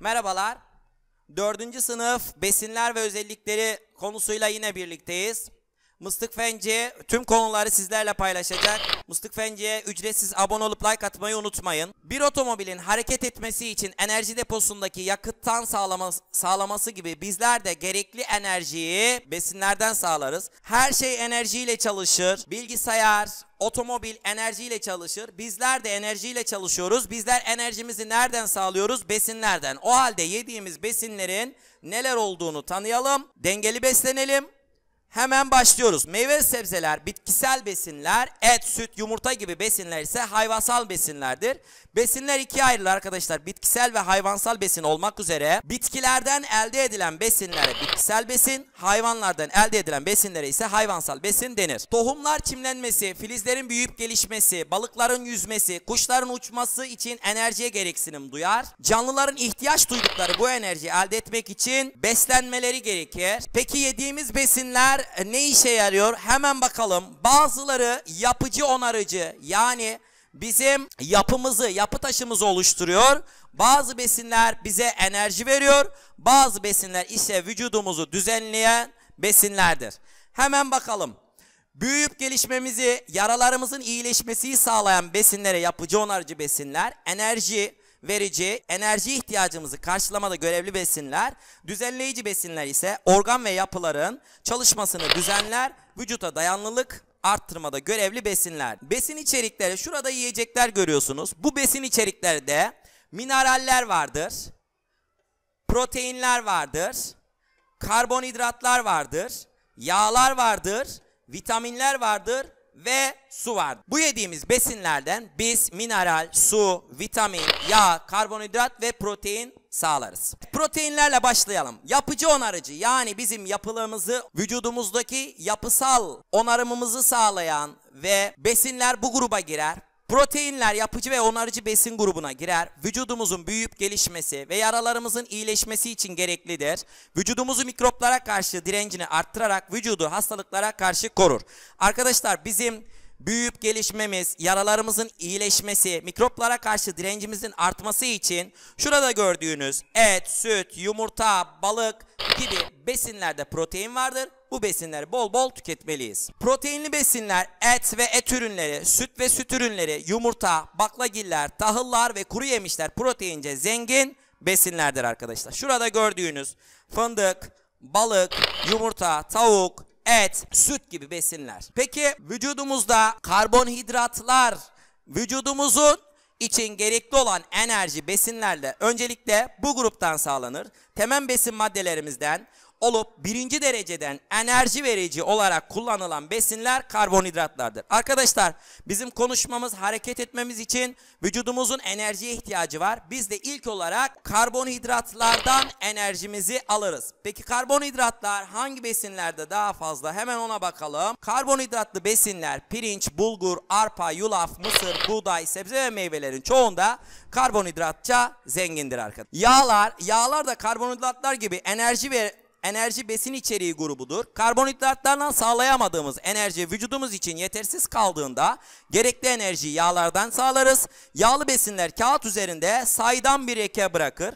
Merhabalar. Dördüncü sınıf besinler ve özellikleri konusuyla yine birlikteyiz. Mıstık Fenci tüm konuları sizlerle paylaşacak. Mıstık Fenci'ye ücretsiz abone olup like atmayı unutmayın. Bir otomobilin hareket etmesi için enerji deposundaki yakıttan sağlaması, sağlaması gibi bizler de gerekli enerjiyi besinlerden sağlarız. Her şey enerjiyle çalışır. Bilgisayar, otomobil enerjiyle çalışır. Bizler de enerjiyle çalışıyoruz. Bizler enerjimizi nereden sağlıyoruz? Besinlerden. O halde yediğimiz besinlerin neler olduğunu tanıyalım. Dengeli beslenelim Hemen başlıyoruz. Meyve sebzeler, bitkisel besinler, et, süt, yumurta gibi besinler ise hayvansal besinlerdir. Besinler ikiye ayrılır arkadaşlar. Bitkisel ve hayvansal besin olmak üzere bitkilerden elde edilen besinlere bitkisel besin, hayvanlardan elde edilen besinlere ise hayvansal besin denir. Tohumlar çimlenmesi, filizlerin büyüyüp gelişmesi, balıkların yüzmesi, kuşların uçması için enerjiye gereksinim duyar. Canlıların ihtiyaç duydukları bu enerjiyi elde etmek için beslenmeleri gerekir. Peki yediğimiz besinler Bunlar ne işe yarıyor? Hemen bakalım. Bazıları yapıcı onarıcı yani bizim yapımızı, yapı taşımızı oluşturuyor. Bazı besinler bize enerji veriyor. Bazı besinler ise vücudumuzu düzenleyen besinlerdir. Hemen bakalım. Büyüyüp gelişmemizi, yaralarımızın iyileşmesini sağlayan besinlere yapıcı onarıcı besinler, enerji, verici, enerji ihtiyacımızı karşılamada görevli besinler, düzenleyici besinler ise organ ve yapıların çalışmasını düzenler, vücuta dayanlılık arttırmada görevli besinler. Besin içerikleri şurada yiyecekler görüyorsunuz. Bu besin içeriklerde mineraller vardır, proteinler vardır, karbonhidratlar vardır, yağlar vardır, vitaminler vardır, ve su var. Bu yediğimiz besinlerden biz mineral, su, vitamin, yağ, karbonhidrat ve protein sağlarız. Proteinlerle başlayalım. Yapıcı onarıcı yani bizim yapılarımızı vücudumuzdaki yapısal onarımımızı sağlayan ve besinler bu gruba girer. Proteinler yapıcı ve onarıcı besin grubuna girer. Vücudumuzun büyüyüp gelişmesi ve yaralarımızın iyileşmesi için gereklidir. Vücudumuzu mikroplara karşı direncini arttırarak vücudu hastalıklara karşı korur. Arkadaşlar bizim büyüyüp gelişmemiz, yaralarımızın iyileşmesi, mikroplara karşı direncimizin artması için şurada gördüğünüz et, süt, yumurta, balık gibi besinlerde protein vardır bu besinleri bol bol tüketmeliyiz. Proteinli besinler et ve et ürünleri, süt ve süt ürünleri, yumurta, baklagiller, tahıllar ve kuru yemişler proteince zengin besinlerdir arkadaşlar. Şurada gördüğünüz fındık, balık, yumurta, tavuk, et, süt gibi besinler. Peki vücudumuzda karbonhidratlar vücudumuzun için gerekli olan enerji besinlerle öncelikle bu gruptan sağlanır. Temel besin maddelerimizden olup birinci dereceden enerji verici olarak kullanılan besinler karbonhidratlardır. Arkadaşlar bizim konuşmamız, hareket etmemiz için vücudumuzun enerjiye ihtiyacı var. Biz de ilk olarak karbonhidratlardan enerjimizi alırız. Peki karbonhidratlar hangi besinlerde daha fazla? Hemen ona bakalım. Karbonhidratlı besinler pirinç, bulgur, arpa, yulaf, mısır, buğday, sebze ve meyvelerin çoğunda karbonhidratça zengindir arkadaşlar. Yağlar, yağlar da karbonhidratlar gibi enerji ve enerji besin içeriği grubudur. Karbonhidratlardan sağlayamadığımız enerji vücudumuz için yetersiz kaldığında gerekli enerjiyi yağlardan sağlarız. Yağlı besinler kağıt üzerinde saydam bir eke bırakır.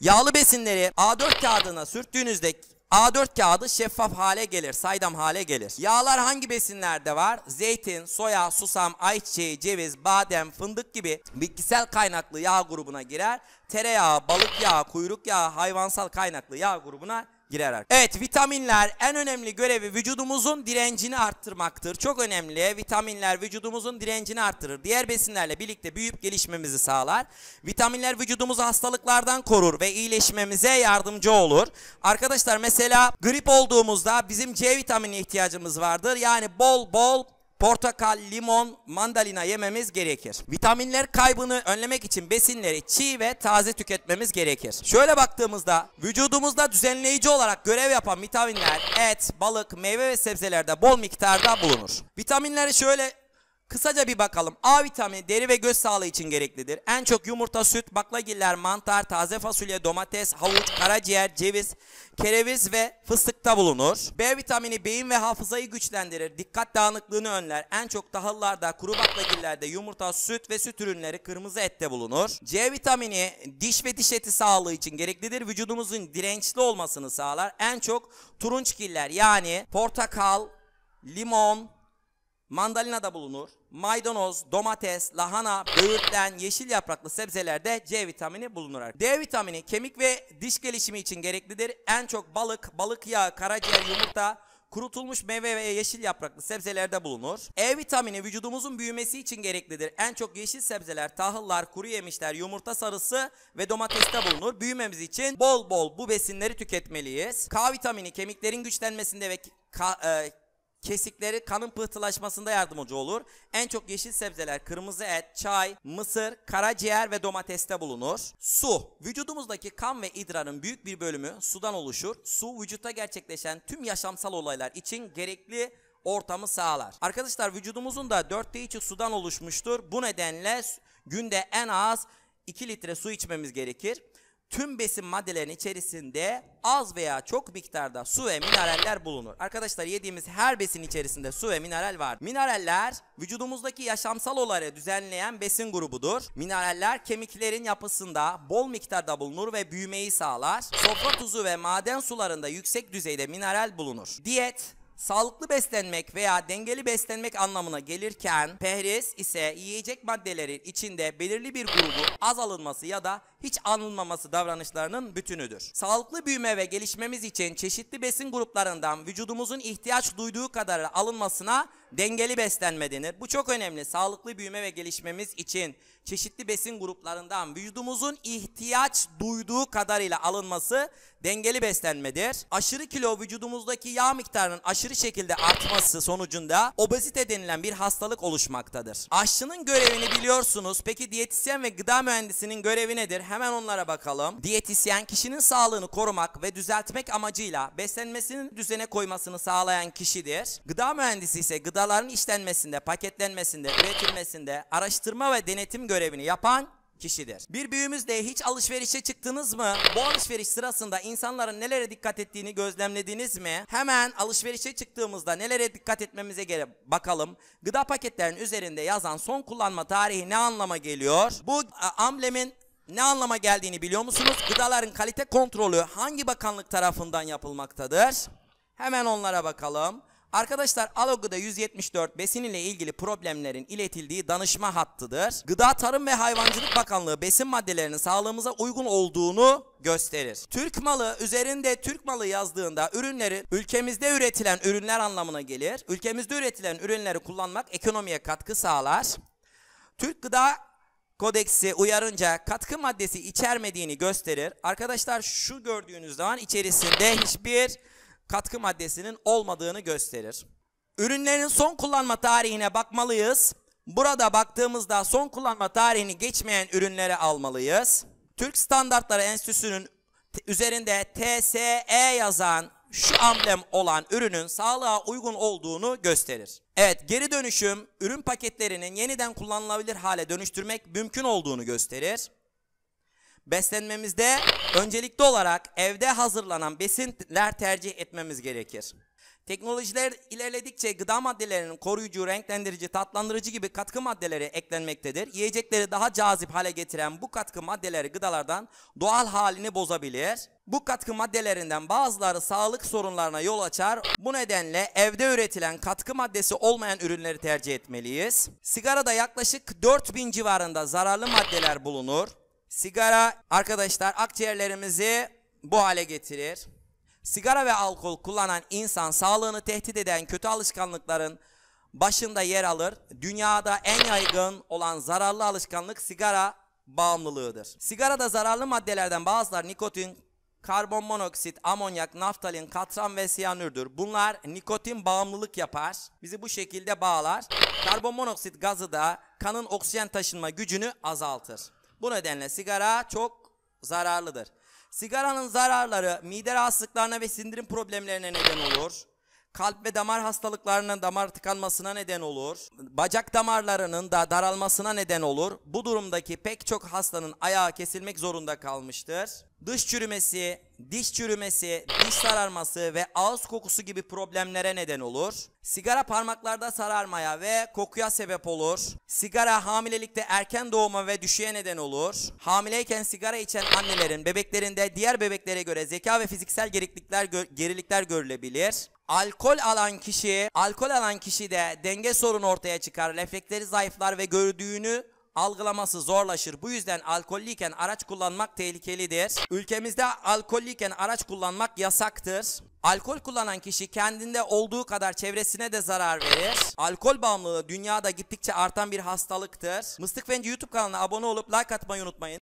Yağlı besinleri A4 kağıdına sürttüğünüzde A4 kağıdı şeffaf hale gelir, saydam hale gelir. Yağlar hangi besinlerde var? Zeytin, soya, susam, ayçiçeği, ceviz, badem, fındık gibi bitkisel kaynaklı yağ grubuna girer. Tereyağı, balık yağı, kuyruk yağı, hayvansal kaynaklı yağ grubuna Girerler. Evet vitaminler en önemli görevi vücudumuzun direncini arttırmaktır. Çok önemli. Vitaminler vücudumuzun direncini arttırır. Diğer besinlerle birlikte büyüyüp gelişmemizi sağlar. Vitaminler vücudumuzu hastalıklardan korur ve iyileşmemize yardımcı olur. Arkadaşlar mesela grip olduğumuzda bizim C vitamini ihtiyacımız vardır. Yani bol bol portakal, limon, mandalina yememiz gerekir. Vitaminler kaybını önlemek için besinleri çiğ ve taze tüketmemiz gerekir. Şöyle baktığımızda vücudumuzda düzenleyici olarak görev yapan vitaminler et, balık, meyve ve sebzelerde bol miktarda bulunur. Vitaminleri şöyle Kısaca bir bakalım. A vitamini deri ve göz sağlığı için gereklidir. En çok yumurta, süt, baklagiller, mantar, taze fasulye, domates, havuç, karaciğer, ceviz, kereviz ve fıstıkta bulunur. B vitamini beyin ve hafızayı güçlendirir. Dikkat dağınıklığını önler. En çok tahıllarda, kuru baklagillerde, yumurta, süt ve süt ürünleri kırmızı ette bulunur. C vitamini diş ve diş eti sağlığı için gereklidir. Vücudumuzun dirençli olmasını sağlar. En çok turunçgiller yani portakal, limon, mandalina da bulunur. Maydanoz, domates, lahana, böğürtlen, yeşil yapraklı sebzelerde C vitamini bulunur. D vitamini kemik ve diş gelişimi için gereklidir. En çok balık, balık yağı, karaciğer, yumurta, kurutulmuş meyve ve yeşil yapraklı sebzelerde bulunur. E vitamini vücudumuzun büyümesi için gereklidir. En çok yeşil sebzeler, tahıllar, kuru yemişler, yumurta sarısı ve domateste bulunur. Büyümemiz için bol bol bu besinleri tüketmeliyiz. K vitamini kemiklerin güçlenmesinde ve ka, e, kesikleri kanın pıhtılaşmasında yardımcı olur. En çok yeşil sebzeler kırmızı et, çay, mısır, karaciğer ve domateste bulunur. Su. Vücudumuzdaki kan ve idrarın büyük bir bölümü sudan oluşur. Su vücutta gerçekleşen tüm yaşamsal olaylar için gerekli ortamı sağlar. Arkadaşlar vücudumuzun da dörtte içi sudan oluşmuştur. Bu nedenle günde en az 2 litre su içmemiz gerekir tüm besin maddelerinin içerisinde az veya çok miktarda su ve mineraller bulunur. Arkadaşlar yediğimiz her besin içerisinde su ve mineral var. Mineraller vücudumuzdaki yaşamsal olayı düzenleyen besin grubudur. Mineraller kemiklerin yapısında bol miktarda bulunur ve büyümeyi sağlar. Sofra tuzu ve maden sularında yüksek düzeyde mineral bulunur. Diyet Sağlıklı beslenmek veya dengeli beslenmek anlamına gelirken pehriz ise yiyecek maddelerin içinde belirli bir grubu az alınması ya da hiç anılmaması davranışlarının bütünüdür. Sağlıklı büyüme ve gelişmemiz için çeşitli besin gruplarından vücudumuzun ihtiyaç duyduğu kadar alınmasına dengeli beslenme denir. Bu çok önemli. Sağlıklı büyüme ve gelişmemiz için çeşitli besin gruplarından vücudumuzun ihtiyaç duyduğu kadarıyla alınması dengeli beslenmedir. Aşırı kilo vücudumuzdaki yağ miktarının aşırı şekilde artması sonucunda obezite denilen bir hastalık oluşmaktadır. Aşçının görevini biliyorsunuz. Peki diyetisyen ve gıda mühendisinin görevi nedir? hemen onlara bakalım. Diyetisyen kişinin sağlığını korumak ve düzeltmek amacıyla beslenmesinin düzene koymasını sağlayan kişidir. Gıda mühendisi ise gıdaların işlenmesinde, paketlenmesinde, üretilmesinde araştırma ve denetim görevini yapan kişidir. Bir büyüğümüz hiç alışverişe çıktınız mı? Bu alışveriş sırasında insanların nelere dikkat ettiğini gözlemlediniz mi? Hemen alışverişe çıktığımızda nelere dikkat etmemize gerek? bakalım. Gıda paketlerinin üzerinde yazan son kullanma tarihi ne anlama geliyor? Bu amblemin ne anlama geldiğini biliyor musunuz? Gıdaların kalite kontrolü hangi bakanlık tarafından yapılmaktadır? Hemen onlara bakalım. Arkadaşlar Alogı'da 174 besin ile ilgili problemlerin iletildiği danışma hattıdır. Gıda Tarım ve Hayvancılık Bakanlığı besin maddelerinin sağlığımıza uygun olduğunu gösterir. Türk malı üzerinde Türk malı yazdığında ürünleri ülkemizde üretilen ürünler anlamına gelir. Ülkemizde üretilen ürünleri kullanmak ekonomiye katkı sağlar. Türk Gıda kodeksi uyarınca katkı maddesi içermediğini gösterir. Arkadaşlar şu gördüğünüz zaman içerisinde hiçbir katkı maddesinin olmadığını gösterir. Ürünlerin son kullanma tarihine bakmalıyız. Burada baktığımızda son kullanma tarihini geçmeyen ürünleri almalıyız. Türk Standartları Enstitüsü'nün üzerinde TSE yazan şu amblem olan ürünün sağlığa uygun olduğunu gösterir. Evet geri dönüşüm ürün paketlerinin yeniden kullanılabilir hale dönüştürmek mümkün olduğunu gösterir. Beslenmemizde öncelikli olarak evde hazırlanan besinler tercih etmemiz gerekir. Teknolojiler ilerledikçe gıda maddelerinin koruyucu, renklendirici, tatlandırıcı gibi katkı maddeleri eklenmektedir. Yiyecekleri daha cazip hale getiren bu katkı maddeleri gıdalardan doğal halini bozabilir. Bu katkı maddelerinden bazıları sağlık sorunlarına yol açar. Bu nedenle evde üretilen katkı maddesi olmayan ürünleri tercih etmeliyiz. Sigarada yaklaşık 4000 civarında zararlı maddeler bulunur. Sigara arkadaşlar akciğerlerimizi bu hale getirir. Sigara ve alkol kullanan insan sağlığını tehdit eden kötü alışkanlıkların başında yer alır. Dünyada en yaygın olan zararlı alışkanlık sigara bağımlılığıdır. Sigarada zararlı maddelerden bazılar nikotin, karbon monoksit, amonyak, naftalin, katran ve siyanürdür. Bunlar nikotin bağımlılık yapar. Bizi bu şekilde bağlar. Karbon monoksit gazı da kanın oksijen taşınma gücünü azaltır. Bu nedenle sigara çok zararlıdır. Sigaranın zararları mide rahatsızlıklarına ve sindirim problemlerine neden olur. Kalp ve damar hastalıklarının damar tıkanmasına neden olur. Bacak damarlarının da daralmasına neden olur. Bu durumdaki pek çok hastanın ayağı kesilmek zorunda kalmıştır dış çürümesi, diş çürümesi, diş sararması ve ağız kokusu gibi problemlere neden olur. Sigara parmaklarda sararmaya ve kokuya sebep olur. Sigara hamilelikte erken doğuma ve düşüğe neden olur. Hamileyken sigara içen annelerin bebeklerinde diğer bebeklere göre zeka ve fiziksel geriklikler gö gerilikler görülebilir. Alkol alan kişi, alkol alan kişi de denge sorunu ortaya çıkar, refleksleri zayıflar ve gördüğünü algılaması zorlaşır. Bu yüzden alkollüyken araç kullanmak tehlikelidir. Ülkemizde alkollüyken araç kullanmak yasaktır. Alkol kullanan kişi kendinde olduğu kadar çevresine de zarar verir. Alkol bağımlılığı dünyada gittikçe artan bir hastalıktır. Mıstık Fence YouTube kanalına abone olup like atmayı unutmayın.